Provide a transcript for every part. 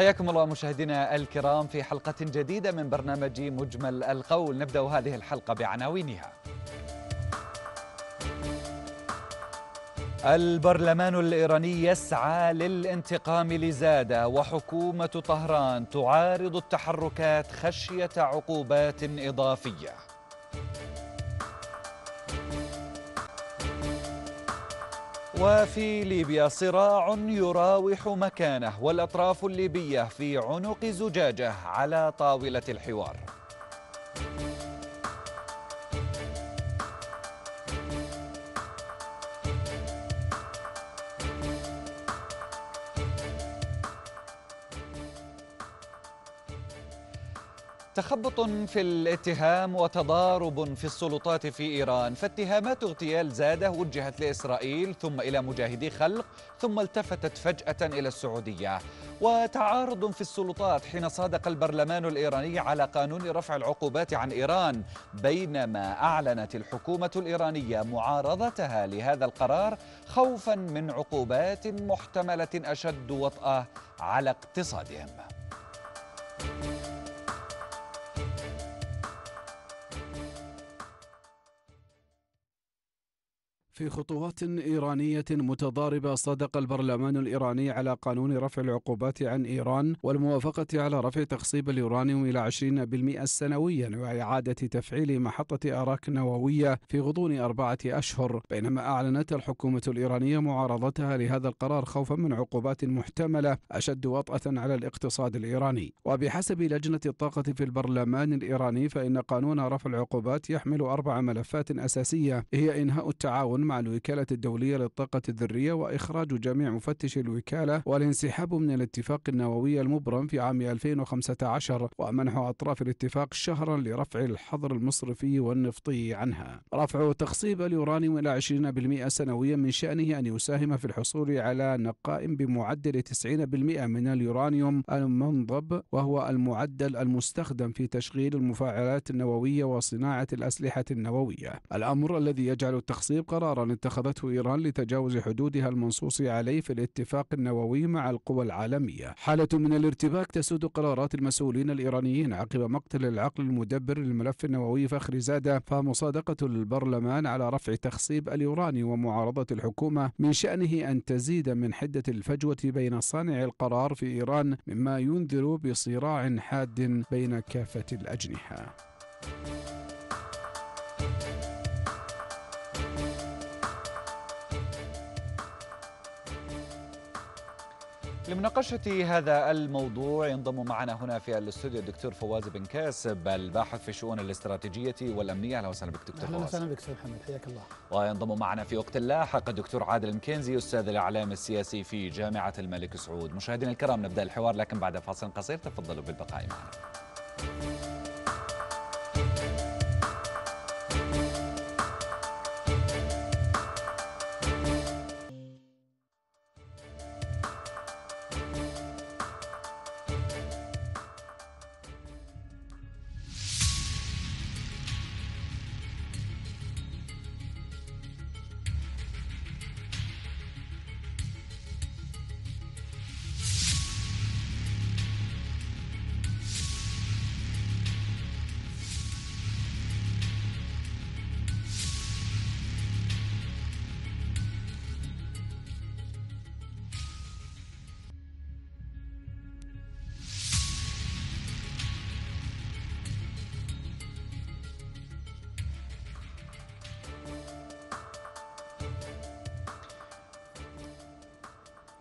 حياكم الله مشاهدينا الكرام في حلقة جديدة من برنامج مجمل القول نبدأ هذه الحلقة بعناوينها البرلمان الإيراني يسعى للانتقام لزادة وحكومة طهران تعارض التحركات خشية عقوبات إضافية وفي ليبيا صراع يراوح مكانه والأطراف الليبية في عنق زجاجة على طاولة الحوار تخبط في الاتهام وتضارب في السلطات في إيران فاتهامات اغتيال زادة وجهت لإسرائيل ثم إلى مجاهدي خلق ثم التفتت فجأة إلى السعودية وتعارض في السلطات حين صادق البرلمان الإيراني على قانون رفع العقوبات عن إيران بينما أعلنت الحكومة الإيرانية معارضتها لهذا القرار خوفا من عقوبات محتملة أشد وطأة على اقتصادهم في خطوات إيرانية متضاربة صدق البرلمان الإيراني على قانون رفع العقوبات عن إيران والموافقة على رفع تخصيب اليورانيوم إلى 20% سنويا وإعادة تفعيل محطة أراك نووية في غضون أربعة أشهر بينما أعلنت الحكومة الإيرانية معارضتها لهذا القرار خوفا من عقوبات محتملة أشد وطأة على الاقتصاد الإيراني وبحسب لجنة الطاقة في البرلمان الإيراني فإن قانون رفع العقوبات يحمل أربع ملفات أساسية هي إنهاء التعاون مع الوكالة الدولية للطاقة الذرية وإخراج جميع مفتشي الوكالة والانسحاب من الاتفاق النووي المبرم في عام 2015 ومنح أطراف الاتفاق شهرا لرفع الحظر المصرفي والنفطي عنها رفع تخصيب اليورانيوم إلى 20% سنويا من شأنه أن يساهم في الحصول على نقاء بمعدل 90% من اليورانيوم المنضب وهو المعدل المستخدم في تشغيل المفاعلات النووية وصناعة الأسلحة النووية الأمر الذي يجعل التخصيب قرارا اتخذته إيران لتجاوز حدودها المنصوص عليه في الاتفاق النووي مع القوى العالمية حالة من الارتباك تسود قرارات المسؤولين الإيرانيين عقب مقتل العقل المدبر للملف النووي فخري زادة فمصادقة البرلمان على رفع تخصيب اليوراني ومعارضة الحكومة من شأنه أن تزيد من حدة الفجوة بين صانع القرار في إيران مما ينذر بصراع حاد بين كافة الأجنحة. لمناقشة هذا الموضوع ينضم معنا هنا في الاستوديو الدكتور فواز بن كاسب الباحث في الشؤون الاستراتيجية والأمنية أهلا وسهلا بك دكتور فواز أهلا وسهلا بك محمد حياك الله وينضم معنا في وقت لاحق الدكتور عادل المكنزي أستاذ الإعلام السياسي في جامعة الملك سعود مشاهدينا الكرام نبدأ الحوار لكن بعد فاصل قصير تفضلوا بالبقاء معنا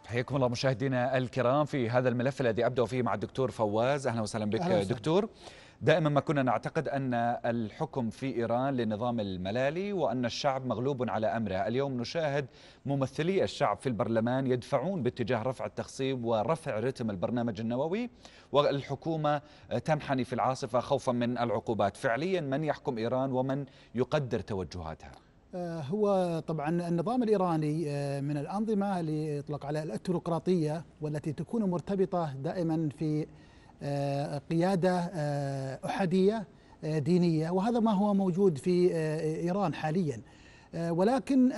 حياكم الله مشاهدينا الكرام في هذا الملف الذي ابدا فيه مع الدكتور فواز اهلا وسهلا بك أهلا دكتور دائما ما كنا نعتقد ان الحكم في ايران لنظام الملالي وان الشعب مغلوب على امره، اليوم نشاهد ممثلي الشعب في البرلمان يدفعون باتجاه رفع التخصيب ورفع رتم البرنامج النووي والحكومه تنحني في العاصفه خوفا من العقوبات، فعليا من يحكم ايران ومن يقدر توجهاتها؟ آه، هو طبعا النظام الإيراني آه، من الأنظمة اللي يطلق على الاتروقراطيه والتي تكون مرتبطة دائما في آه، قيادة أحدية دينية وهذا ما هو موجود في إيران حاليا ولكن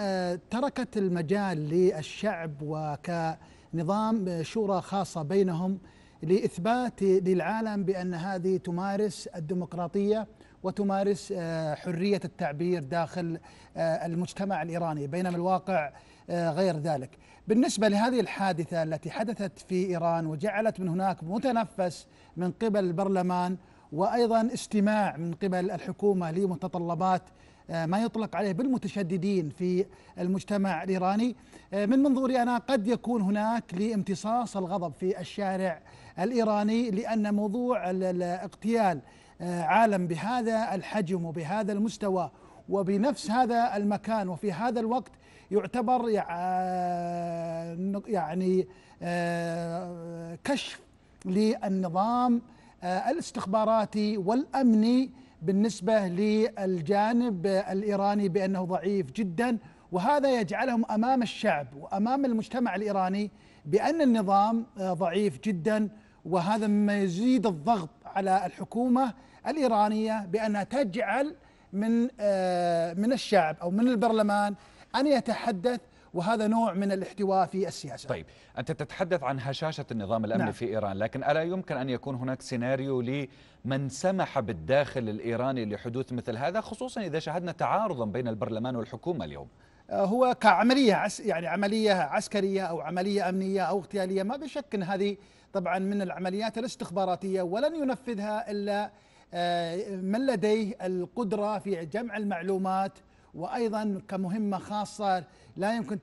تركت المجال للشعب وكنظام شورى خاصة بينهم لإثبات للعالم بأن هذه تمارس الديمقراطية وتمارس آه، حرية التعبير داخل آه، المجتمع الإيراني بينما الواقع آه، غير ذلك بالنسبة لهذه الحادثة التي حدثت في إيران وجعلت من هناك متنفس من قبل البرلمان وأيضا استماع من قبل الحكومة لمتطلبات ما يطلق عليه بالمتشددين في المجتمع الإيراني من منظوري أنا قد يكون هناك لامتصاص الغضب في الشارع الإيراني لأن موضوع الاغتيال آه، عالم بهذا الحجم وبهذا المستوى وبنفس هذا المكان وفي هذا الوقت يعتبر آه، يعني آه، كشف للنظام الاستخباراتي والامني بالنسبه للجانب الايراني بانه ضعيف جدا وهذا يجعلهم امام الشعب وامام المجتمع الايراني بان النظام ضعيف جدا وهذا مما يزيد الضغط على الحكومه الإيرانية بأنها تجعل من آه، من الشعب أو من البرلمان أن يتحدث وهذا نوع من الاحتواء في السياسة طيب أنت تتحدث عن هشاشة النظام الأمني نعم. في إيران لكن ألا يمكن أن يكون هناك سيناريو لمن سمح بالداخل الإيراني لحدوث مثل هذا خصوصا إذا شاهدنا تعارضا بين البرلمان والحكومة اليوم آه، هو كعملية يعني عملية عسكرية أو عملية أمنية أو اغتيالية ما بشك أن هذه طبعا من العمليات الاستخباراتية ولن ينفذها إلا آه، من لديه القدرة في جمع المعلومات وأيضا كمهمة خاصة لا يمكن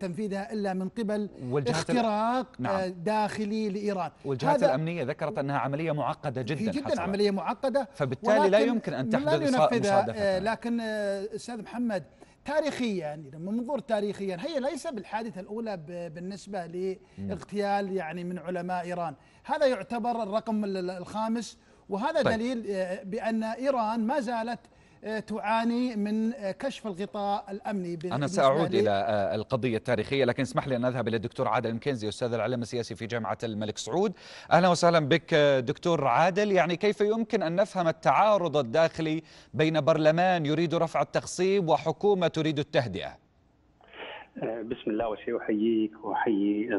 تنفيذها إلا من قبل اختراق آه، نعم داخلي لإيران والجهات الأمنية ذكرت أنها عملية معقدة جدا هي جدا حسنا. عملية معقدة فبالتالي لا يمكن أن تحدث مصادفة آه، لكن أستاذ محمد تاريخيا من منظور تاريخيا هي ليس بالحادثة الأولى بالنسبة لاغتيال يعني من علماء إيران هذا يعتبر الرقم الخامس وهذا طيب. دليل آه، بأن إيران ما زالت آه، تعاني من آه، كشف الغطاء الامني انا ساعود الى القضيه التاريخيه لكن اسمح لي ان اذهب الى الدكتور عادل مكنزي استاذ العلم السياسي في جامعه الملك سعود اهلا وسهلا بك دكتور عادل يعني كيف يمكن ان نفهم التعارض الداخلي بين برلمان يريد رفع التخصيب وحكومه تريد التهدئه آه، بسم الله اول شيء احييك واحيي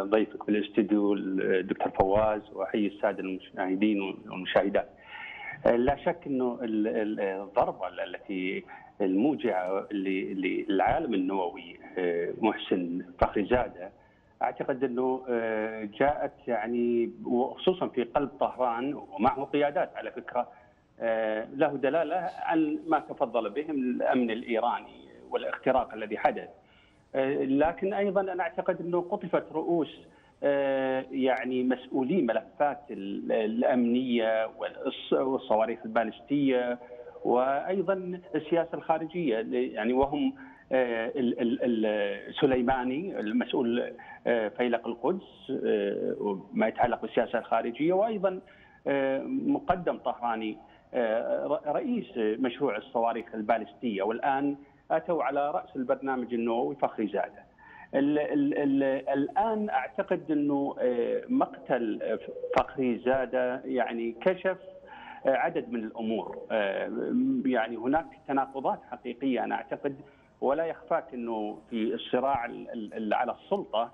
ضيفك في الاستديو الدكتور فواز واحيي الساده المشاهدين والمشاهدات. آه، لا شك انه الضربه التي الموجعه للعالم النووي آه، محسن فخري زاده اعتقد انه جاءت يعني وخصوصا في قلب طهران ومعه قيادات على فكره له دلاله عن ما تفضل به الامن الايراني والاختراق الذي حدث لكن ايضا انا اعتقد انه قطفت رؤوس آه، يعني مسؤولي ملفات الامنيه والصواريخ البالستيه وايضا السياسه الخارجيه يعني وهم آه، سليماني المسؤول آه، فيلق القدس وما يتعلق بالسياسه الخارجيه وايضا مقدم طهراني رئيس مشروع الصواريخ البالستيه والان اتوا على راس البرنامج النووي فخري زاده. الـ الـ الـ الان اعتقد انه آه، مقتل فخري زاده يعني كشف آه، عدد من الامور آه، يعني هناك تناقضات حقيقيه انا اعتقد ولا يخفاك انه في الصراع على السلطه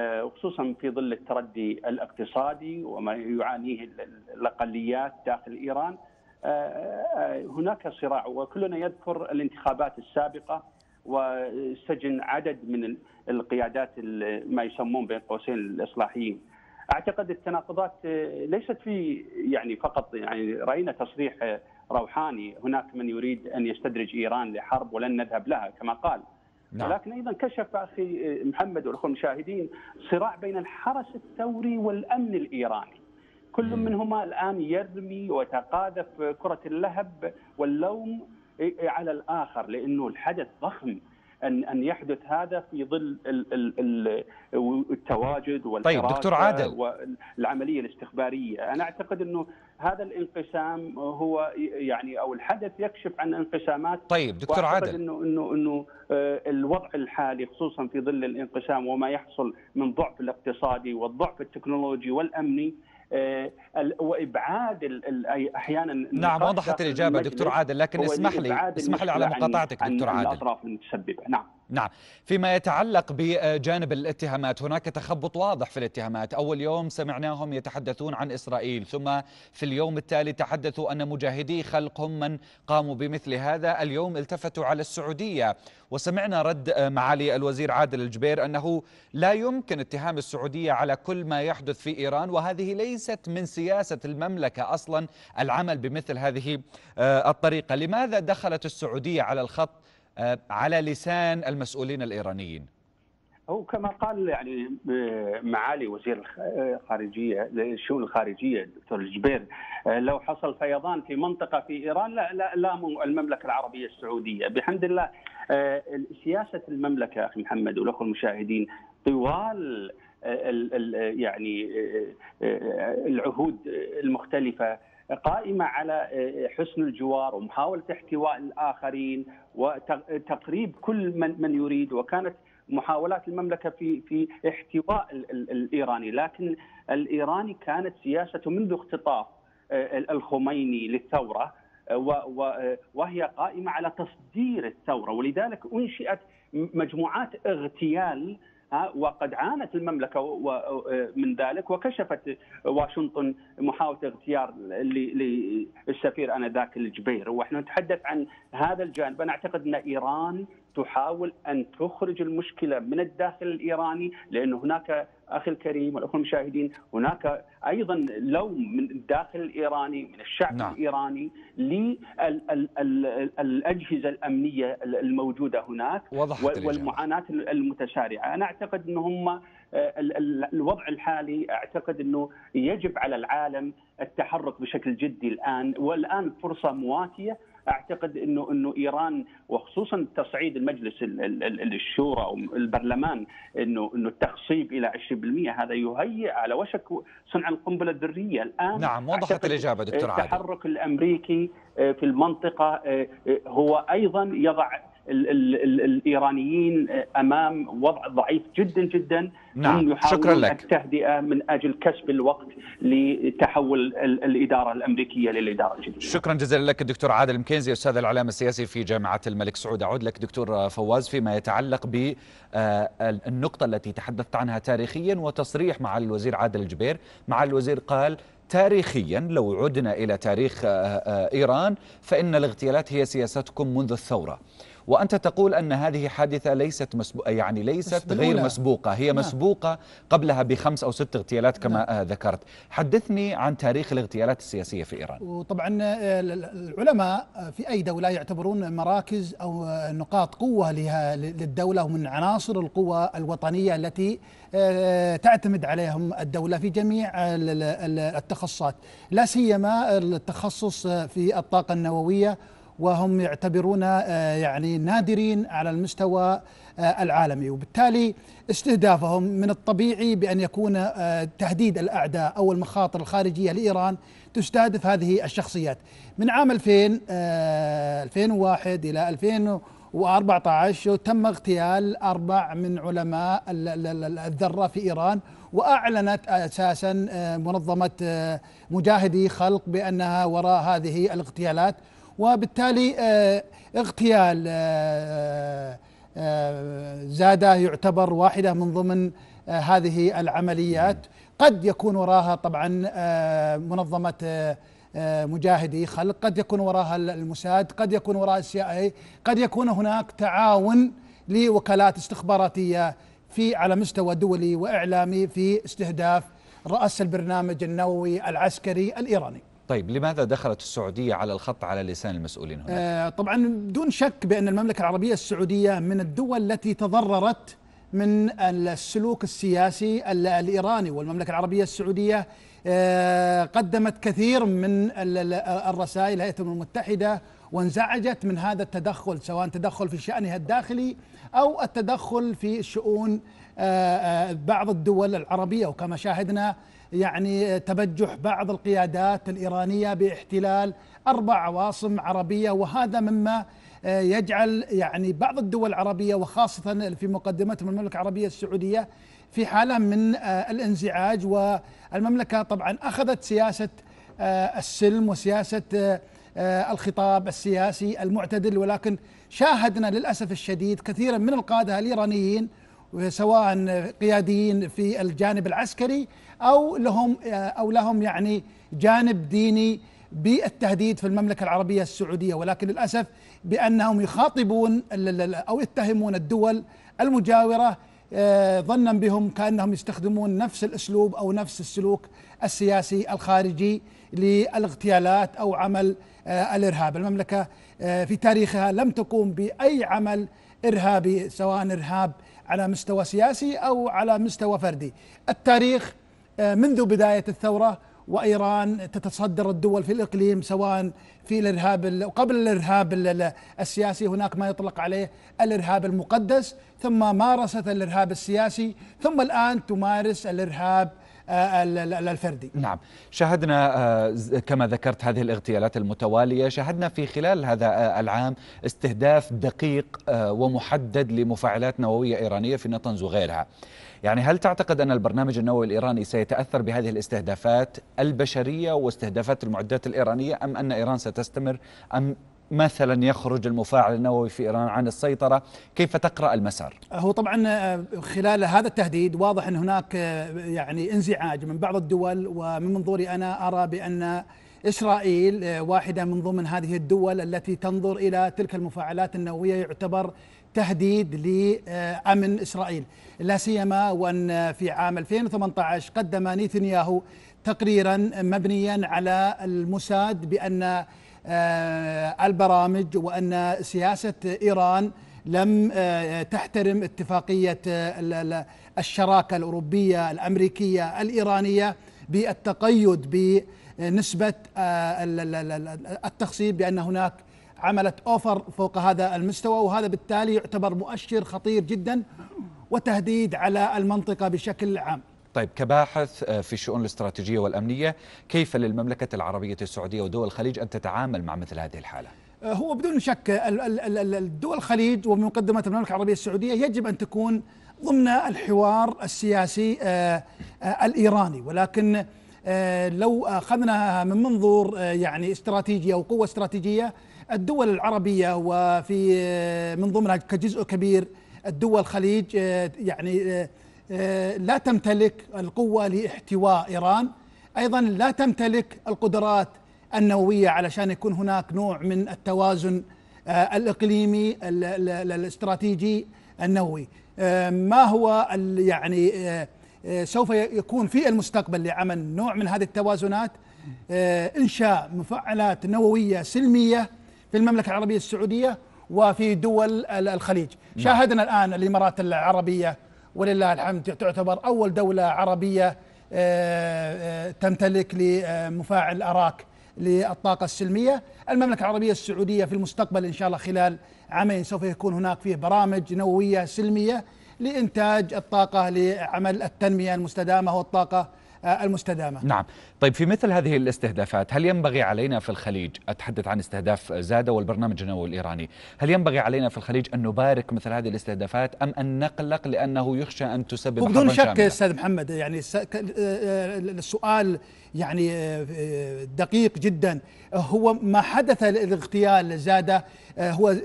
وخصوصا في ظل التردي الاقتصادي وما يعانيه الاقليات داخل ايران آه، آه، هناك صراع وكلنا يذكر الانتخابات السابقه وسجن عدد من القيادات ما يسمون بين قوسين الاصلاحيين. اعتقد التناقضات آه، ليست في يعني فقط يعني راينا تصريح روحاني هناك من يريد ان يستدرج ايران لحرب ولن نذهب لها كما قال. نعم. ولكن ايضا كشف اخي محمد والاخوه المشاهدين صراع بين الحرس الثوري والامن الايراني. كل منهما الان يرمي ويتقاذف كره اللهب واللوم على الاخر لانه الحدث ضخم ان ان يحدث هذا في ظل التواجد طيب دكتور عادل والعمليه الاستخباريه، انا اعتقد انه هذا الانقسام هو يعني او الحدث يكشف عن انقسامات طيب دكتور عادل انه انه انه آه، الوضع الحالي خصوصا في ظل الانقسام وما يحصل من ضعف الاقتصادي والضعف التكنولوجي والامني آه، وابعاد احيانا نعم وضحت الاجابه دكتور عادل لكن اسمح لي اسمح لي على مقاطعتك دكتور عادل الاطراف المتسببه نعم نعم فيما يتعلق بجانب الاتهامات هناك تخبط واضح في الاتهامات أول يوم سمعناهم يتحدثون عن إسرائيل ثم في اليوم التالي تحدثوا أن مجاهدي خلق هم من قاموا بمثل هذا اليوم التفتوا على السعودية وسمعنا رد معالي الوزير عادل الجبير أنه لا يمكن اتهام السعودية على كل ما يحدث في إيران وهذه ليست من سياسة المملكة أصلا العمل بمثل هذه الطريقة لماذا دخلت السعودية على الخط آه، على لسان المسؤولين الإيرانيين هو كما قال يعني آه، معالي وزير الخارجيه آه، الشؤون الخارجيه الدكتور الجبير لو حصل فيضان في منطقه في ايران لا لا, لا المملكه العربيه السعوديه بحمد الله سياسه المملكه اخي محمد والاخوه المشاهدين طوال يعني العهود المختلفه قائمه على آه، حسن الجوار ومحاوله احتواء الاخرين وتقريب كل من من يريد وكانت محاولات المملكه في في احتواء الايراني لكن الايراني كانت سياسته منذ اختطاف آه، الخميني للثوره آه، وهي قائمه على تصدير الثوره ولذلك انشئت مجموعات اغتيال وقد عانت المملكة من ذلك وكشفت واشنطن محاولة اغتيار للسفير آنذاك الجبير ونحن نتحدث عن هذا الجانب أنا أعتقد أن إيران تحاول ان تخرج المشكله من الداخل الايراني لان هناك اخي الكريم والاخوه المشاهدين هناك ايضا لوم من الداخل الايراني من الشعب نعم. الايراني للاجهزه الامنيه الموجوده هناك والمعاناه المتسارعه، انا اعتقد ان هم الوضع الحالي اعتقد انه يجب على العالم التحرك بشكل جدي الان والان فرصه مواتيه اعتقد انه انه ايران وخصوصا تصعيد المجلس الشورى او البرلمان انه انه التخصيب الى 20% هذا يهيئ على وشك صنع القنبله الذريه الان نعم وضحت الاجابه دكتور إيه، عادل التحرك الامريكي إيه، في المنطقه إيه، هو ايضا يضع ال ال ال الايرانيين امام وضع ضعيف جدا جدا نعم شكرا لك التهدئه من اجل كسب الوقت لتحول الاداره الامريكيه للاداره الجديده شكرا جزيلا لك الدكتور عادل مكنزي استاذ الاعلام السياسي في جامعه الملك سعود اعود لك دكتور فواز فيما يتعلق بالنقطه آه، التي تحدثت عنها تاريخيا وتصريح مع الوزير عادل الجبير مع الوزير قال تاريخيا لو عدنا الى تاريخ آه، آه، ايران فان الاغتيالات هي سياستكم منذ الثوره وأنت تقول أن هذه حادثة ليست مسبوقة يعني ليست مسبوقة. غير مسبوقة هي نعم. مسبوقة قبلها بخمس أو ست اغتيالات كما نعم. آه، ذكرت حدثني عن تاريخ الاغتيالات السياسية في إيران وطبعا آه، العلماء آه، في أي دولة يعتبرون مراكز أو نقاط قوة للدولة ومن عناصر القوى الوطنية التي تعتمد عليهم الدولة في جميع التخصصات لا سيما التخصص في الطاقة النووية وهم يعتبرون آه، يعني نادرين على المستوى آه، العالمي وبالتالي استهدافهم من الطبيعي بأن يكون آه، تهديد الأعداء أو المخاطر الخارجية لإيران تستهدف هذه الشخصيات من عام 2000 2001 إلى 2014 تم اغتيال أربع من علماء الذرة في إيران واعلنت اساسا منظمه مجاهدي خلق بانها وراء هذه الاغتيالات وبالتالي آه، اغتيال آه، آه، زادة يعتبر واحدة من ضمن هذه العمليات قد يكون وراها طبعا منظمة مجاهدي خلق قد يكون وراها الموساد قد يكون وراها السي اي قد يكون هناك تعاون لوكالات استخباراتية في على مستوى دولي وإعلامي في استهداف رأس البرنامج النووي العسكري الإيراني طيب لماذا دخلت السعودية على الخط على لسان المسؤولين هناك؟ آه طبعا دون شك بأن المملكة العربية السعودية من الدول التي تضررت من السلوك السياسي الإيراني والمملكة العربية السعودية آه، قدمت كثير من الرسائل الهيئة الأمم المتحدة وانزعجت من هذا التدخل سواء تدخل في شأنها الداخلي أو التدخل في شؤون آه، آه، بعض الدول العربية وكما شاهدنا يعني تبجح بعض القيادات الإيرانية باحتلال أربع عواصم عربية وهذا مما آه، يجعل يعني بعض الدول العربية وخاصة في مقدمتهم المملكة العربية السعودية في حالة من آه، الانزعاج والمملكة طبعا أخذت سياسة آه، السلم وسياسة الخطاب السياسي المعتدل ولكن شاهدنا للأسف الشديد كثيرا من القادة الإيرانيين سواء قياديين في الجانب العسكري او لهم او لهم يعني جانب ديني بالتهديد في المملكه العربيه السعوديه ولكن للاسف بانهم يخاطبون او يتهمون الدول المجاوره آه، ظنا بهم كانهم يستخدمون نفس الاسلوب او نفس السلوك السياسي الخارجي للاغتيالات او عمل آه، الارهاب، المملكه آه، في تاريخها لم تقوم باي عمل ارهابي سواء ارهاب على مستوى سياسي او على مستوى فردي، التاريخ آه، منذ بداية الثورة وإيران تتصدر الدول في الإقليم سواء في الإرهاب قبل الإرهاب السياسي هناك ما يطلق عليه الإرهاب المقدس ثم مارست الإرهاب السياسي ثم الآن تمارس الإرهاب آه، الفردي نعم شاهدنا آه، كما ذكرت هذه الاغتيالات المتوالية شاهدنا في خلال هذا العام استهداف دقيق ومحدد لمفاعلات نووية إيرانية في نطنز وغيرها يعني هل تعتقد أن البرنامج النووي الإيراني سيتأثر بهذه الاستهدافات البشرية واستهدافات المعدات الإيرانية أم أن إيران ستستمر أم مثلا يخرج المفاعل النووي في ايران عن السيطره، كيف تقرا المسار؟ هو طبعا آه، خلال هذا التهديد واضح ان هناك آه، يعني انزعاج من بعض الدول ومن منظوري انا ارى بان اسرائيل آه، واحده من ضمن هذه الدول التي تنظر الى تلك المفاعلات النوويه يعتبر تهديد لامن اسرائيل. لا سيما وأن في عام 2018 قدم نتنياهو تقريرا مبنيا على المساد بأن آه، البرامج وأن سياسة إيران لم آه، تحترم اتفاقية آه، الشراكة الأوروبية الأمريكية الإيرانية بالتقيد بنسبة التخصيب بأن هناك عملت أوفر فوق هذا المستوى وهذا بالتالي يعتبر مؤشر خطير جدا وتهديد على المنطقة بشكل عام طيب كباحث آه، في الشؤون الاستراتيجية والأمنية كيف للمملكة العربية السعودية ودول الخليج أن تتعامل مع مثل هذه الحالة؟ آه، هو بدون شك الدول الخليج ومقدمه المملكة العربية السعودية يجب أن تكون ضمن الحوار السياسي آه، الإيراني ولكن لو أخذناها من منظور يعني استراتيجية وقوة استراتيجية الدول العربية وفي من ضمنها كجزء كبير الدول الخليج آه، يعني آه، آه، لا تمتلك القوة لاحتواء إيران أيضا لا تمتلك القدرات النووية علشان يكون هناك نوع من التوازن الإقليمي الاستراتيجي النووي ما هو يعني سوف يكون في المستقبل لعمل نوع من هذه التوازنات إنشاء مفاعلات نووية سلمية في المملكة العربية السعودية وفي دول الخليج نعم. شاهدنا الآن الإمارات العربية ولله الحمد تعتبر أول دولة عربية آه، آه، تمتلك لمفاعل أراك للطاقة السلمية المملكة العربية السعودية في المستقبل إن شاء الله خلال عامين سوف يكون هناك فيه برامج نووية سلمية لإنتاج الطاقة لعمل التنمية المستدامة والطاقة آه، المستدامة نعم طيب في مثل هذه الاستهدافات هل ينبغي علينا في الخليج أتحدث عن استهداف زادة والبرنامج النووي الإيراني هل ينبغي علينا في الخليج أن نبارك مثل هذه الاستهدافات أم أن نقلق لأنه يخشى أن تسبب بدون شك أستاذ محمد يعني آه، آه، السؤال يعني دقيق جدا هو ما حدث الاغتيال زادة هو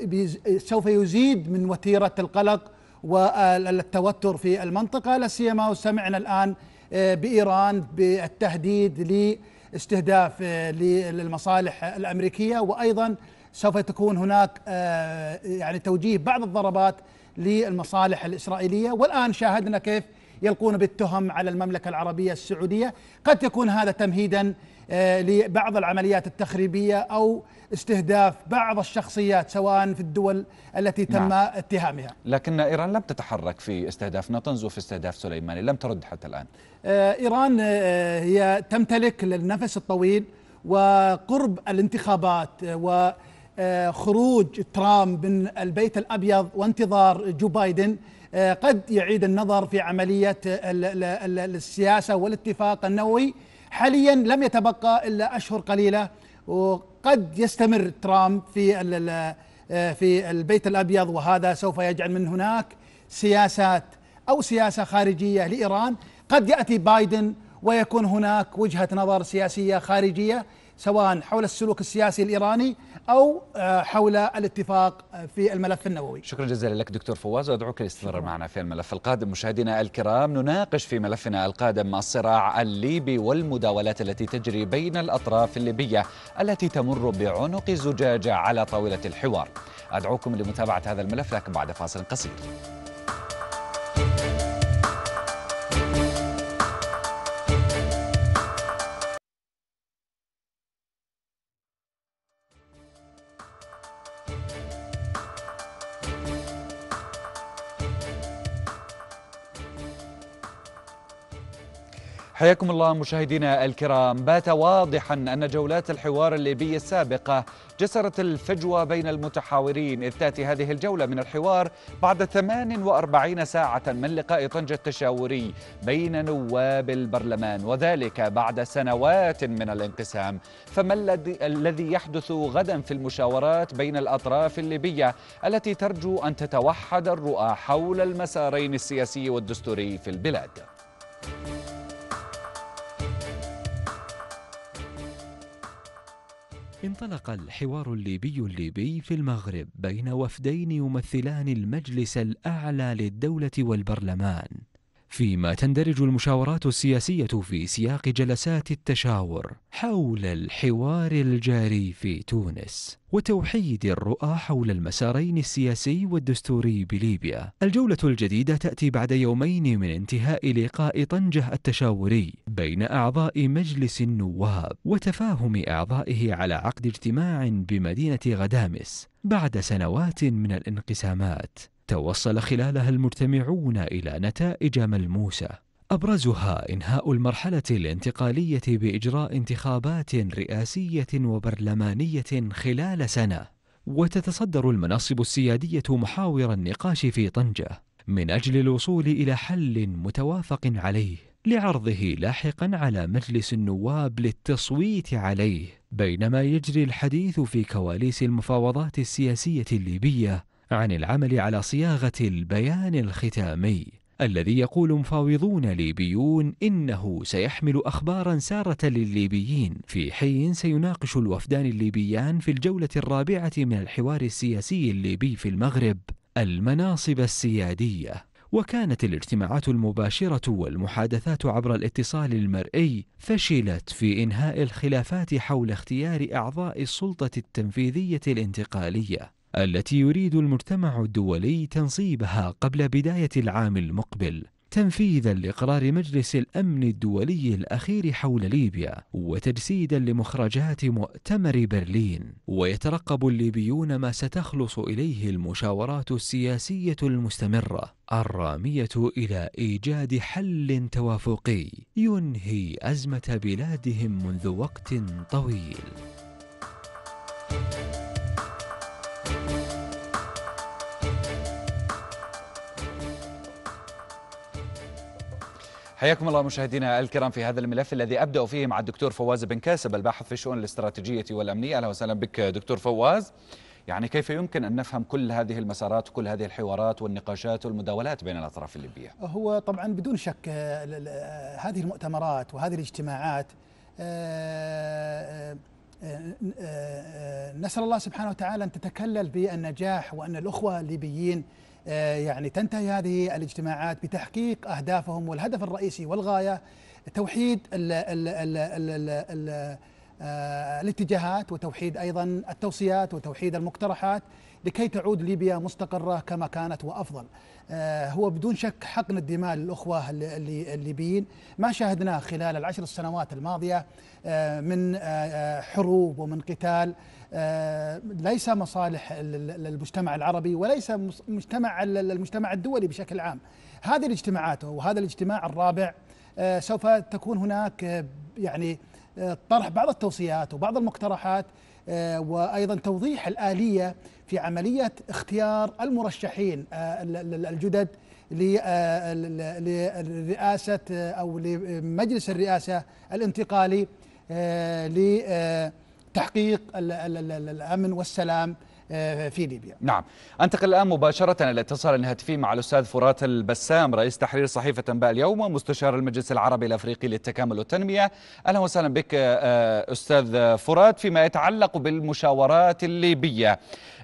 سوف يزيد من وتيرة القلق والتوتر في المنطقة لا سيما وسمعنا الآن آه، بايران بالتهديد لاستهداف آه، للمصالح الامريكيه وايضا سوف تكون هناك آه، يعني توجيه بعض الضربات للمصالح الاسرائيليه والان شاهدنا كيف يلقون بالتهم على المملكه العربيه السعوديه قد يكون هذا تمهيدا آه، لبعض العمليات التخريبية أو استهداف بعض الشخصيات سواء في الدول التي تم نعم. اتهامها لكن إيران لم تتحرك في استهداف نطنز وفي استهداف سليماني لم ترد حتى الآن آه، إيران آه، هي تمتلك النفس الطويل وقرب الانتخابات و خروج ترامب من البيت الابيض وانتظار جو بايدن قد يعيد النظر في عمليه السياسه والاتفاق النووي حاليا لم يتبقى إلا أشهر قليلة وقد يستمر ترامب في في البيت الأبيض وهذا سوف يجعل من هناك سياسات أو سياسة خارجية لإيران قد يأتي بايدن ويكون هناك وجهة نظر سياسية خارجية سواء حول السلوك السياسي الإيراني أو آه، حول الاتفاق آه، في الملف النووي شكرا جزيلا لك دكتور فواز وأدعوك للاستمرار معنا في الملف القادم مشاهدينا الكرام نناقش في ملفنا القادم الصراع الليبي والمداولات التي تجري بين الأطراف الليبية التي تمر بعنق زجاجة على طاولة الحوار أدعوكم لمتابعة هذا الملف لكن بعد فاصل قصير حياكم الله مشاهدينا الكرام بات واضحا أن جولات الحوار الليبي السابقة جسرت الفجوة بين المتحاورين إذ تأتي هذه الجولة من الحوار بعد 48 ساعة من لقاء طنجة التشاوري بين نواب البرلمان وذلك بعد سنوات من الانقسام فما الذي يحدث غدا في المشاورات بين الأطراف الليبية التي ترجو أن تتوحد الرؤى حول المسارين السياسي والدستوري في البلاد انطلق الحوار الليبي الليبي في المغرب بين وفدين يمثلان المجلس الأعلى للدولة والبرلمان فيما تندرج المشاورات السياسية في سياق جلسات التشاور حول الحوار الجاري في تونس وتوحيد الرؤى حول المسارين السياسي والدستوري بليبيا. الجولة الجديدة تأتي بعد يومين من انتهاء لقاء طنجة التشاوري بين أعضاء مجلس النواب وتفاهم أعضائه على عقد اجتماع بمدينة غدامس بعد سنوات من الانقسامات. توصل خلالها المجتمعون إلى نتائج ملموسة أبرزها إنهاء المرحلة الانتقالية بإجراء انتخابات رئاسية وبرلمانية خلال سنة وتتصدر المناصب السيادية محاور النقاش في طنجة من أجل الوصول إلى حل متوافق عليه لعرضه لاحقا على مجلس النواب للتصويت عليه بينما يجري الحديث في كواليس المفاوضات السياسية الليبية عن العمل على صياغة البيان الختامي الذي يقول مفاوضون ليبيون إنه سيحمل أخبارا سارة للليبيين في حين سيناقش الوفدان الليبيان في الجولة الرابعة من الحوار السياسي الليبي في المغرب المناصب السيادية وكانت الاجتماعات المباشرة والمحادثات عبر الاتصال المرئي فشلت في إنهاء الخلافات حول اختيار أعضاء السلطة التنفيذية الانتقالية التي يريد المجتمع الدولي تنصيبها قبل بداية العام المقبل تنفيذا لقرار مجلس الأمن الدولي الأخير حول ليبيا وتجسيدا لمخرجات مؤتمر برلين ويترقب الليبيون ما ستخلص إليه المشاورات السياسية المستمرة الرامية إلى إيجاد حل توافقي ينهي أزمة بلادهم منذ وقت طويل حياكم الله مشاهدينا الكرام في هذا الملف الذي ابدا فيه مع الدكتور فواز بن كاسب الباحث في الشؤون الاستراتيجيه والامنيه اهلا وسهلا بك دكتور فواز يعني كيف يمكن ان نفهم كل هذه المسارات وكل هذه الحوارات والنقاشات والمداولات بين الاطراف الليبيه هو طبعا بدون شك آه، هذه المؤتمرات وهذه الاجتماعات آه، آه، نسال الله سبحانه وتعالى ان تتكلل بالنجاح وان الاخوه الليبيين آه، يعني تنتهي هذه الاجتماعات بتحقيق أهدافهم والهدف الرئيسي والغاية توحيد الـ الـ الـ الـ الـ الـ آه، الاتجاهات وتوحيد أيضا التوصيات وتوحيد المقترحات لكي تعود ليبيا مستقرة كما كانت وأفضل آه، هو بدون شك حقن الدماء للاخوه الليبيين ما شاهدناه خلال العشر السنوات الماضيه آه، من آه، حروب ومن قتال ليس مصالح المجتمع العربي وليس مجتمع المجتمع الدولي بشكل عام هذه الاجتماعات وهذا الاجتماع الرابع سوف تكون هناك يعني طرح بعض التوصيات وبعض المقترحات وايضا توضيح الاليه في عملية اختيار المرشحين آه، الجدد آه، لرئاسة آه، أو لمجلس الرئاسة الانتقالي لتحقيق الأمن والسلام آه، في ليبيا نعم أنتقل الآن مباشرة الاتصال الهاتفي مع الأستاذ فرات البسام رئيس تحرير صحيفة أنباء اليوم ومستشار المجلس العربي الأفريقي للتكامل والتنمية أهلا وسهلا بك آه، أستاذ فرات فيما يتعلق بالمشاورات الليبية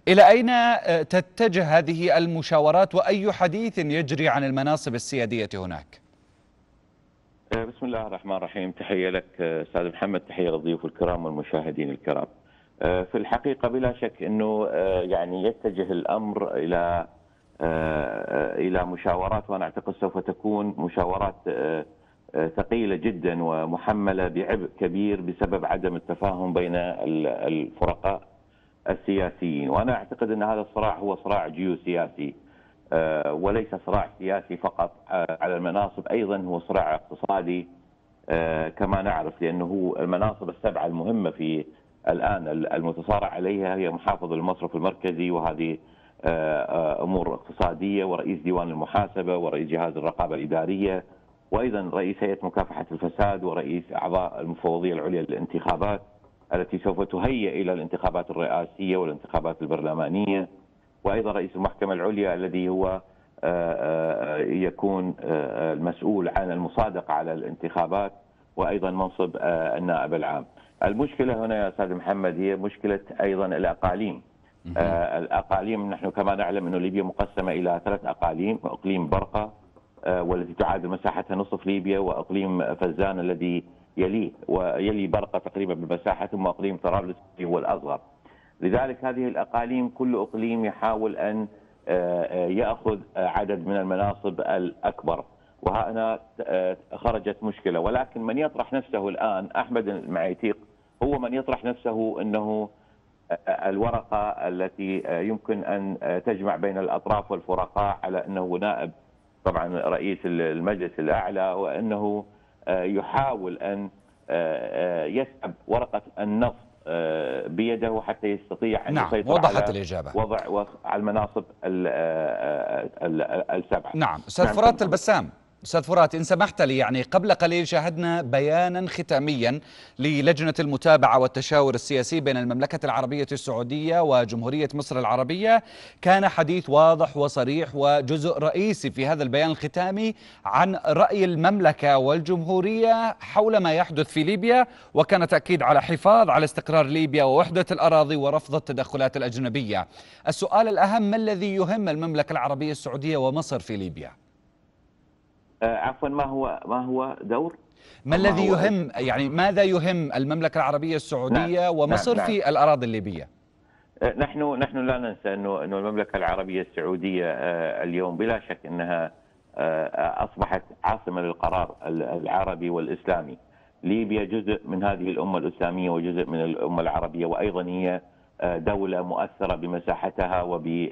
إلى أين آه، تتجه هذه المشاورات وأي حديث يجري عن المناصب السيادية هناك؟ بسم الله الرحمن الرحيم تحية لك أستاذ محمد تحية للضيوف الكرام والمشاهدين الكرام آه، في الحقيقه بلا شك انه آه، يعني يتجه الامر الى آه، الى مشاورات وانا اعتقد سوف تكون مشاورات ثقيله جدا ومحمله بعبء كبير بسبب عدم التفاهم بين الفرقاء السياسيين وانا اعتقد ان هذا الصراع هو صراع جيوسياسي وليس صراع سياسي فقط على المناصب ايضا هو صراع اقتصادي كما نعرف لانه المناصب السبعه المهمه في الآن المتصارع عليها هي محافظ المصرف المركزي وهذه آه، آه، أمور اقتصادية ورئيس ديوان المحاسبة ورئيس جهاز الرقابة الإدارية وأيضا رئيس هيئة مكافحة الفساد ورئيس أعضاء المفوضية العليا للانتخابات التي سوف تهيئ إلى الانتخابات الرئاسية والانتخابات البرلمانية وأيضا رئيس المحكمة العليا الذي هو آه، يكون المسؤول عن المصادقة على الانتخابات وايضا منصب آه، النائب العام. المشكله هنا يا استاذ محمد هي مشكله ايضا الاقاليم. آه، الاقاليم نحن كما نعلم انه ليبيا مقسمه الى ثلاث اقاليم، اقليم برقه آه، والتي تعادل مساحتها نصف ليبيا واقليم فزان الذي يليه ويلي برقه تقريبا بالمساحه ثم اقليم طرابلس هو الاصغر. لذلك هذه الاقاليم كل اقليم يحاول ان ياخذ عدد من المناصب الاكبر وهنا آه، خرجت مشكله ولكن من يطرح نفسه الان احمد المعيتيق هو من يطرح نفسه انه آه، آه، الورقه التي يمكن ان تجمع بين الاطراف والفرقاء على انه نائب طبعا رئيس المجلس الاعلى وانه يحاول ان يسحب ورقه النص بيده حتى يستطيع ان نعم يسيطر وضحت على الاجابه وضع على المناصب السبعه نعم استاذ فرات البسام استاذ فرات ان سمحت لي يعني قبل قليل شاهدنا بيانا ختاميا للجنه المتابعه والتشاور السياسي بين المملكه العربيه السعوديه وجمهوريه مصر العربيه كان حديث واضح وصريح وجزء رئيسي في هذا البيان الختامي عن راي المملكه والجمهوريه حول ما يحدث في ليبيا وكان تاكيد على حفاظ على استقرار ليبيا ووحده الاراضي ورفض التدخلات الاجنبيه. السؤال الاهم ما الذي يهم المملكه العربيه السعوديه ومصر في ليبيا؟ آه، عفوا ما هو ما هو دور ما الذي يهم يعني ماذا يهم المملكة العربية السعودية نعم ومصر نعم في نعم. الأراضي الليبية آه، نحن نحن لا ننسى انه انه المملكه العربيه السعوديه آه، اليوم بلا شك انها اصبحت عاصمه للقرار العربي والاسلامي. ليبيا جزء من هذه الامه الاسلاميه وجزء من الامه العربيه وايضا هي دوله مؤثره بمساحتها وب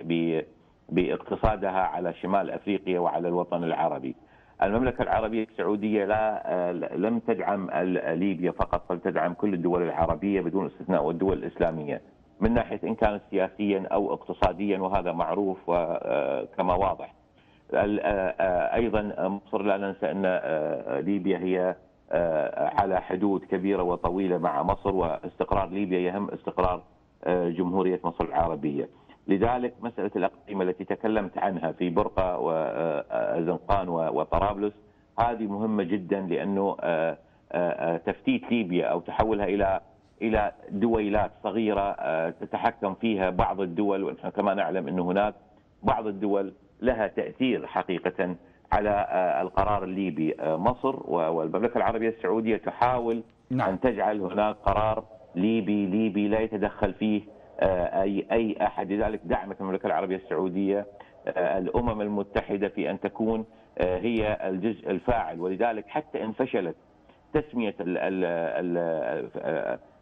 باقتصادها على شمال افريقيا وعلى الوطن العربي. المملكه العربيه السعوديه لا آه، لم تدعم ليبيا فقط بل تدعم كل الدول العربيه بدون استثناء والدول الاسلاميه من ناحيه ان كانت سياسيا او اقتصاديا وهذا معروف وكما آه، واضح. آه، ايضا مصر لا ننسى ان ليبيا هي على حدود كبيره وطويله مع مصر واستقرار ليبيا يهم استقرار جمهوريه مصر العربيه. لذلك مسألة الأقليم التي تكلمت عنها في برقة وزنقان آه، آه، وطرابلس هذه مهمة جدا لأنه آه، تفتيت ليبيا أو تحولها إلى إلى دويلات صغيرة تتحكم فيها بعض الدول ونحن كما نعلم أن هناك بعض الدول لها تأثير حقيقة على القرار الليبي مصر والمملكة العربية السعودية تحاول نعم. أن تجعل هناك قرار ليبي ليبي لا يتدخل فيه آه، اي اي احد لذلك دعمت المملكه العربيه السعوديه آه، الامم المتحده في ان تكون آه، هي الجزء الفاعل ولذلك حتى ان فشلت تسميه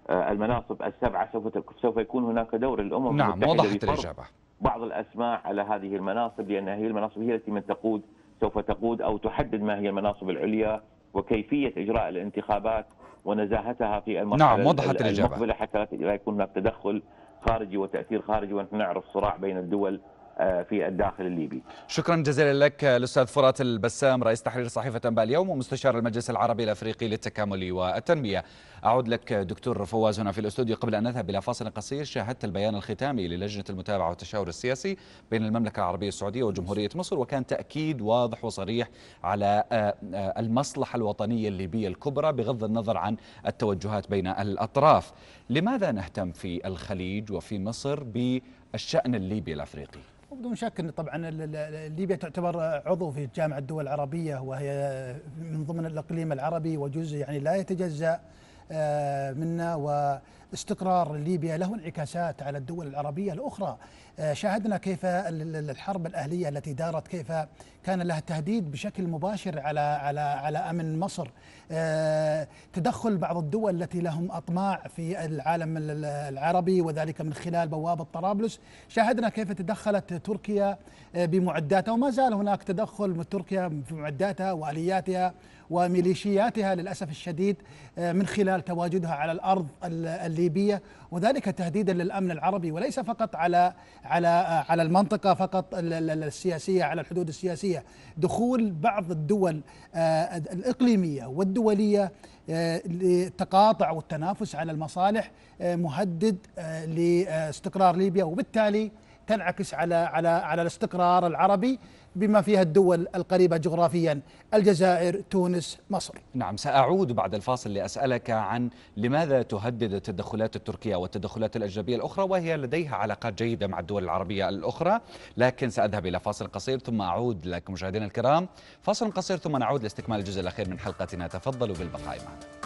المناصب السبعه سوف سوف يكون هناك دور الامم نعم المتحده وضحت الاجابه بعض الاسماء على هذه المناصب لان هي المناصب هي التي من تقود سوف تقود او تحدد ما هي المناصب العليا وكيفيه اجراء الانتخابات ونزاهتها في المرحله نعم وضحت الاجابه حتى لا يكون هناك تدخل خارجي وتاثير خارجي ونحن نعرف صراع بين الدول آه، في الداخل الليبي شكرا جزيلا لك آه، الأستاذ فرات البسام رئيس تحرير صحيفة أنباء اليوم ومستشار المجلس العربي الأفريقي للتكامل والتنمية أعود لك آه، دكتور فواز هنا في الأستوديو قبل أن نذهب إلى فاصل قصير شاهدت البيان الختامي للجنة المتابعة والتشاور السياسي بين المملكة العربية السعودية وجمهورية مصر وكان تأكيد واضح وصريح على المصلحة الوطنية الليبية الكبرى بغض النظر عن التوجهات بين الأطراف لماذا نهتم في الخليج وفي مصر بالشأن الليبي الأفريقي؟ وبدون شك ان طبعا ليبيا تعتبر عضو في جامعه الدول العربيه وهي من ضمن الاقليم العربي وجزء يعني لا يتجزا آه، منا واستقرار ليبيا له انعكاسات على الدول العربية الأخرى آه، شاهدنا كيف الحرب الأهلية التي دارت كيف كان لها تهديد بشكل مباشر على على على أمن مصر آه، تدخل بعض الدول التي لهم أطماع في العالم العربي وذلك من خلال بوابة طرابلس شاهدنا كيف تدخلت تركيا بمعداتها وما زال هناك تدخل من تركيا بمعداتها وآلياتها وميليشياتها للأسف الشديد آه، من خلال تواجدها على الأرض الليبية وذلك تهديدا للأمن العربي وليس فقط على على آه، على المنطقة فقط السياسية على الحدود السياسية دخول بعض الدول آه، الإقليمية والدولية للتقاطع والتنافس على المصالح مهدد لاستقرار ليبيا وبالتالي تنعكس على على على الاستقرار العربي بما فيها الدول القريبة جغرافيا الجزائر تونس مصر نعم سأعود بعد الفاصل لأسألك عن لماذا تهدد التدخلات التركية والتدخلات الأجنبية الأخرى وهي لديها علاقات جيدة مع الدول العربية الأخرى لكن سأذهب إلى فاصل قصير ثم أعود لك مشاهدينا الكرام فاصل قصير ثم نعود لاستكمال الجزء الأخير من حلقتنا تفضلوا بالبقاء معنا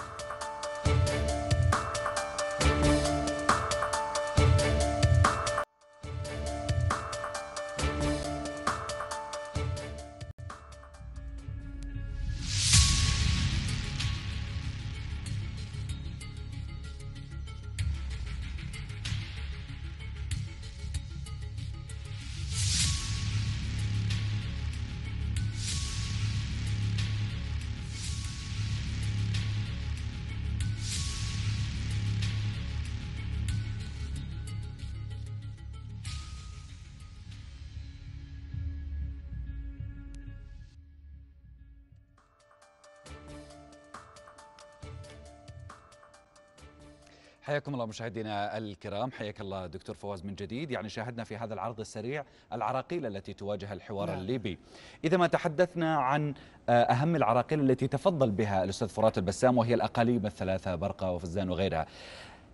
حياكم الله مشاهدينا الكرام حياك الله دكتور فواز من جديد يعني شاهدنا في هذا العرض السريع العراقيل التي تواجه الحوار نعم. الليبي إذا ما تحدثنا عن آه، أهم العراقيل التي تفضل بها الأستاذ فرات البسام وهي الأقاليم الثلاثة برقة وفزان وغيرها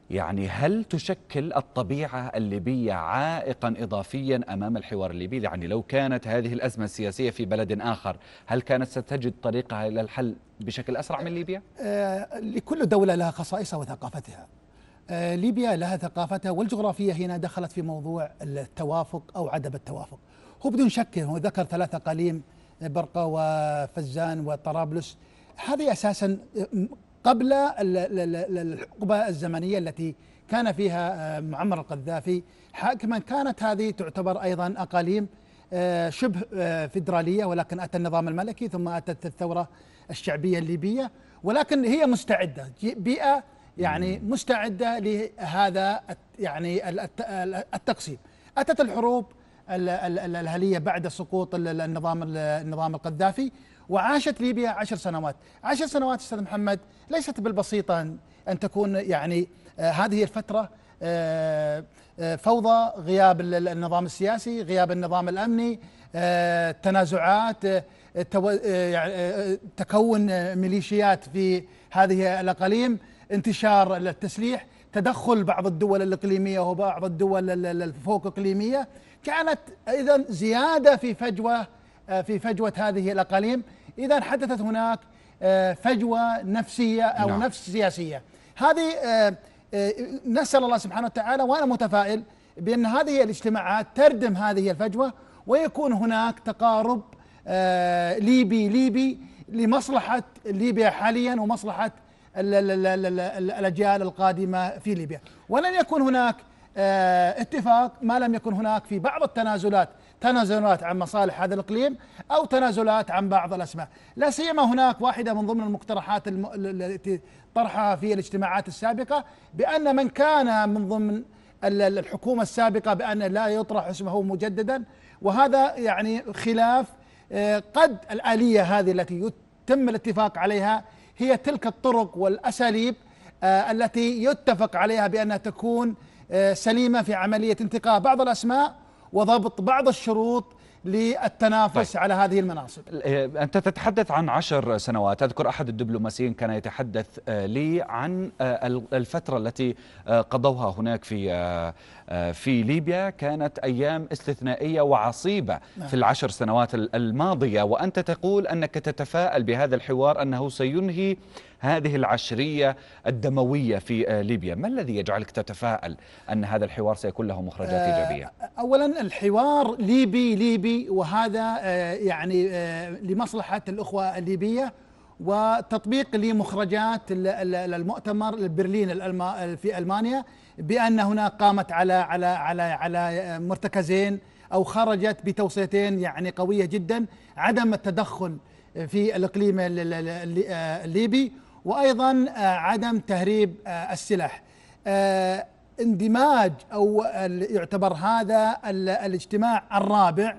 يعني هل تشكل الطبيعة الليبية عائقا إضافيا أمام الحوار الليبي يعني لو كانت هذه الأزمة السياسية في بلد آخر هل كانت ستجد طريقها إلى الحل بشكل أسرع من آه، ليبيا؟ آه، لكل دولة لها خصائصها وثقافتها آه، ليبيا لها ثقافتها والجغرافية هنا دخلت في موضوع التوافق أو عدم التوافق هو بدون شك هو ذكر ثلاث أقاليم برقة وفزان وطرابلس هذه أساسا آه، قبل الحقبة الزمنية التي كان فيها آه، معمر القذافي حاكما كانت هذه تعتبر أيضا أقاليم شبه فيدرالية ولكن أتى النظام الملكي ثم أتت الثورة الشعبية الليبية ولكن هي مستعدة بيئة يعني مستعدة لهذا يعني التقسيم أتت الحروب الأهلية بعد سقوط النظام النظام القذافي وعاشت ليبيا عشر سنوات عشر سنوات أستاذ محمد ليست بالبسيطة أن تكون يعني آه، هذه الفترة آه، آه، فوضى غياب النظام السياسي غياب النظام الأمني تنازعات يعني، تكون ميليشيات في هذه الأقاليم انتشار التسليح تدخل بعض الدول الإقليمية وبعض الدول الفوق إقليمية كانت إذا زيادة في فجوة آه، في فجوة هذه الأقاليم إذا حدثت هناك آه، فجوة نفسية أو نعم. نفس سياسية هذه آه، نسأل الله سبحانه وتعالى وأنا متفائل بأن هذه الاجتماعات تردم هذه الفجوة ويكون هناك تقارب ليبي ليبي لمصلحة ليبيا حاليا ومصلحة الأجيال القادمة في ليبيا ولن يكون هناك آه، اتفاق ما لم يكن هناك في بعض التنازلات تنازلات عن مصالح هذا الاقليم او تنازلات عن بعض الاسماء، لا سيما هناك واحده من ضمن المقترحات التي طرحها في الاجتماعات السابقه بان من كان من ضمن الحكومه السابقه بان لا يطرح اسمه مجددا وهذا يعني خلاف آه، قد الاليه هذه التي تم الاتفاق عليها هي تلك الطرق والأساليب آه، التي يتفق عليها بأنها تكون آه، سليمة في عملية انتقاء بعض الأسماء وضبط بعض الشروط للتنافس طيب. على هذه المناصب أنت تتحدث عن عشر سنوات أذكر أحد الدبلوماسيين كان يتحدث آه، لي عن آه، الفترة التي آه، قضوها هناك في في ليبيا كانت أيام استثنائية وعصيبة نعم. في العشر سنوات الماضية وأنت تقول أنك تتفائل بهذا الحوار أنه سينهي هذه العشرية الدموية في آه، ليبيا ما الذي يجعلك تتفائل أن هذا الحوار سيكون له مخرجات آه، إيجابية أولا الحوار ليبي ليبي وهذا آه، يعني لمصلحة الأخوة الليبية وتطبيق لمخرجات المؤتمر برلين في المانيا بان هنا قامت على على على على مرتكزين او خرجت بتوصيتين يعني قويه جدا عدم التدخل في الاقليم الليبي وايضا آه، عدم تهريب آه، السلاح آه، اندماج او يعتبر هذا الاجتماع الرابع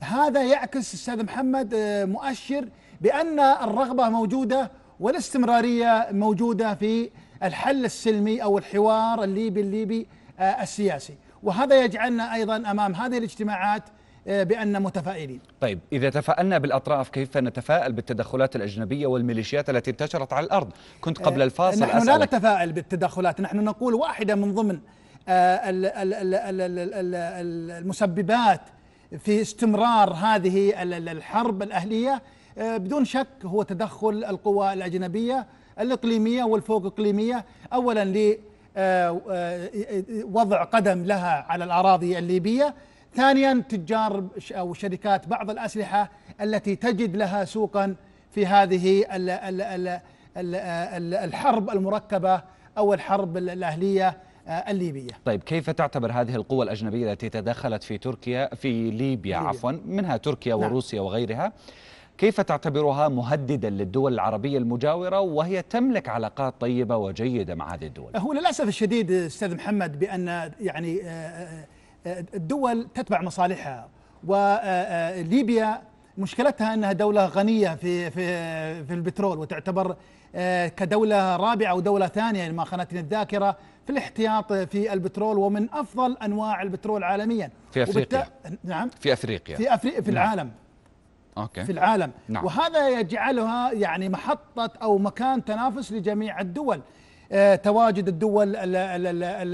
هذا يعكس استاذ محمد مؤشر بان الرغبه موجوده والاستمراريه موجوده في الحل السلمي او الحوار الليبي الليبي السياسي وهذا يجعلنا ايضا امام هذه الاجتماعات آه، بأن متفائلين طيب إذا تفائلنا بالأطراف كيف نتفائل بالتدخلات الأجنبية والميليشيات التي انتشرت على الأرض كنت آه، قبل الفاصل نحن أسألك. لا نتفائل بالتدخلات نحن نقول واحدة من ضمن آه، المسببات في استمرار هذه الحرب الأهلية بدون شك هو تدخل القوى الأجنبية الإقليمية والفوق إقليمية أولا لوضع قدم لها على الأراضي الليبية ثانيا تجار أو شركات بعض الأسلحة التي تجد لها سوقا في هذه الحرب المركبة أو الحرب الأهلية آه، الليبية طيب كيف تعتبر هذه القوى الأجنبية التي تدخلت في تركيا في ليبيا, عفوا منها تركيا نعم. وروسيا وغيرها كيف تعتبرها مهددا للدول العربية المجاورة وهي تملك علاقات طيبة وجيدة مع هذه الدول هو للأسف الشديد أستاذ محمد بأن يعني آه، آه، الدول تتبع مصالحها وليبيا آه، آه، مشكلتها انها دوله غنيه في في في البترول وتعتبر آه، كدوله رابعه ودوله ثانيه ما خانتني الذاكره في الاحتياط في البترول ومن افضل انواع البترول عالميا في افريقيا نعم في افريقيا في أفري... في نعم. العالم اوكي في العالم نعم. وهذا يجعلها يعني محطه او مكان تنافس لجميع الدول آه، تواجد الدول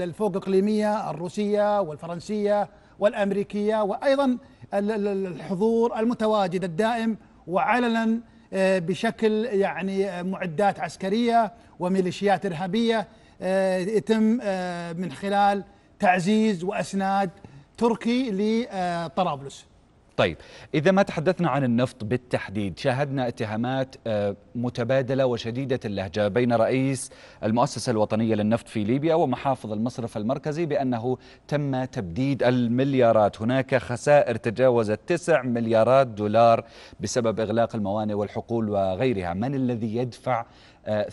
الفوق إقليمية الروسية والفرنسية والأمريكية وأيضا الحضور المتواجد الدائم وعلنا آه، بشكل يعني معدات عسكرية وميليشيات إرهابية آه، يتم من خلال تعزيز وأسناد تركي لطرابلس طيب إذا ما تحدثنا عن النفط بالتحديد شاهدنا اتهامات آه، متبادلة وشديدة اللهجة بين رئيس المؤسسة الوطنية للنفط في ليبيا ومحافظ المصرف المركزي بأنه تم تبديد المليارات هناك خسائر تجاوزت 9 مليارات دولار بسبب إغلاق الموانئ والحقول وغيرها من الذي يدفع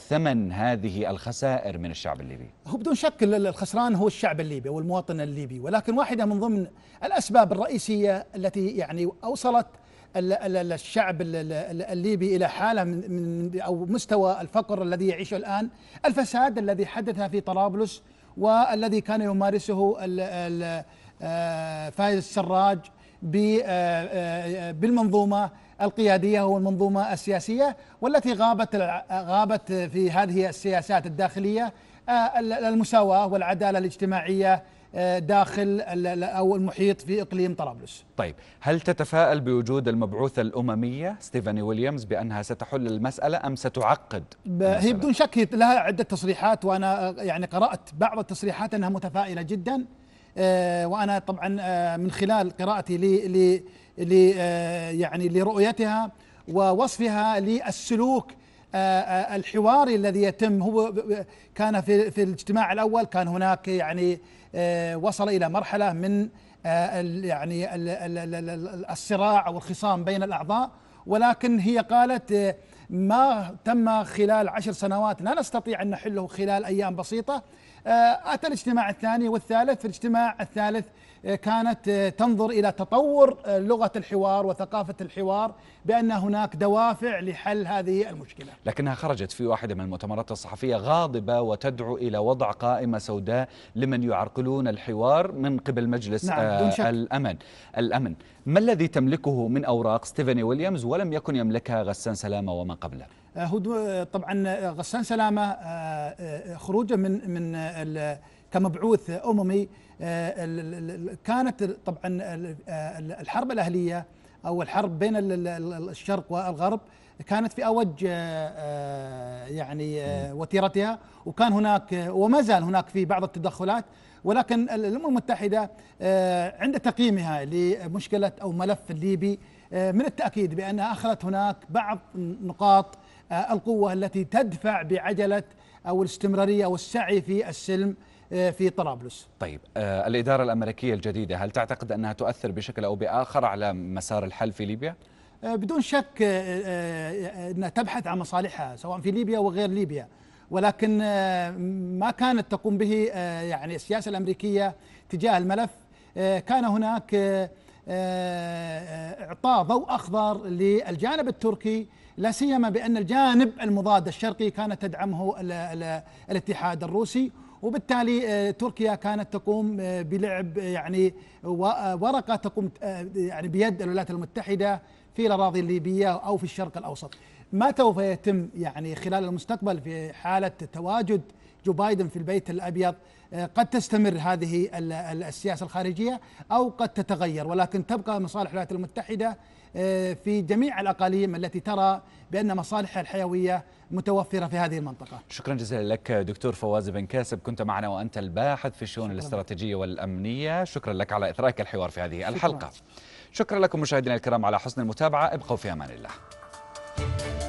ثمن هذه الخسائر من الشعب الليبي هو بدون شك الخسران هو الشعب الليبي والمواطن الليبي ولكن واحدة من ضمن الأسباب الرئيسية التي يعني أوصلت الشعب الليبي الى حاله من او مستوى الفقر الذي يعيشه الان، الفساد الذي حدث في طرابلس والذي كان يمارسه آه، فايز السراج آه، آه، بالمنظومه القياديه والمنظومه السياسيه والتي غابت غابت في هذه السياسات الداخليه آه، المساواه والعداله الاجتماعيه آه، داخل او المحيط في اقليم طرابلس. طيب، هل تتفائل بوجود المبعوثه الامميه ستيفاني ويليامز بانها ستحل المساله ام ستعقد؟ هي بدون شك لها عده تصريحات وانا آه، يعني قرات بعض التصريحات انها متفائله جدا وانا طبعا من خلال قراءتي آه، يعني لرؤيتها ووصفها للسلوك آه، آه، الحواري الذي يتم هو كان في في الاجتماع الاول كان هناك يعني وصل الى مرحله من يعني الصراع او الخصام بين الاعضاء ولكن هي قالت ما تم خلال عشر سنوات لا نستطيع ان نحله خلال ايام بسيطه آه، أتى الاجتماع الثاني والثالث في الاجتماع الثالث آه، كانت آه، تنظر إلى تطور لغة الحوار وثقافة الحوار بأن هناك دوافع لحل هذه المشكلة لكنها خرجت في واحدة من المؤتمرات الصحفية غاضبة وتدعو إلى وضع قائمة سوداء لمن يعرقلون الحوار من قبل مجلس نعم دون شك. الأمن الأمن ما الذي تملكه من أوراق ستيفاني ويليامز ولم يكن يملكها غسان سلامة وما قبله آه، آه، طبعا آه، غسان سلامه خروجه من من كمبعوث اممي كانت طبعا الحرب الاهليه او الحرب بين الشرق والغرب كانت في اوج يعني وتيرتها وكان هناك وما زال هناك في بعض التدخلات ولكن الامم المتحده عند تقييمها لمشكله او ملف الليبي من التاكيد بانها اخذت هناك بعض نقاط آه، القوة التي تدفع بعجلة أو الاستمرارية أو السعي في السلم آه، في طرابلس طيب آه، الإدارة الأمريكية الجديدة هل تعتقد أنها تؤثر بشكل أو بآخر على مسار الحل في ليبيا؟ بدون شك أنها تبحث عن مصالحها سواء في ليبيا وغير ليبيا ولكن ما كانت تقوم به يعني السياسة الأمريكية تجاه الملف كان هناك إعطاء ضوء أخضر للجانب التركي لا سيما بأن الجانب المضاد الشرقي كانت تدعمه الاتحاد الروسي وبالتالي آه، تركيا كانت تقوم آه، بلعب آه، يعني ورقة تقوم يعني بيد الولايات المتحدة في الأراضي الليبية أو في الشرق الأوسط ما سوف يتم يعني خلال المستقبل في حالة تواجد جو بايدن في البيت الأبيض قد تستمر هذه السياسة الخارجية أو قد تتغير ولكن تبقى مصالح الولايات المتحدة آه، في جميع الأقاليم التي ترى بأن مصالحها الحيوية متوفرة في هذه المنطقة شكرا جزيلا لك دكتور فواز بن كاسب كنت معنا وأنت الباحث في الشؤون الاستراتيجية والأمنية شكرا لك على إثراءك الحوار في هذه الحلقة شكرا, شكرا لكم مشاهدينا الكرام على حسن المتابعة ابقوا في أمان الله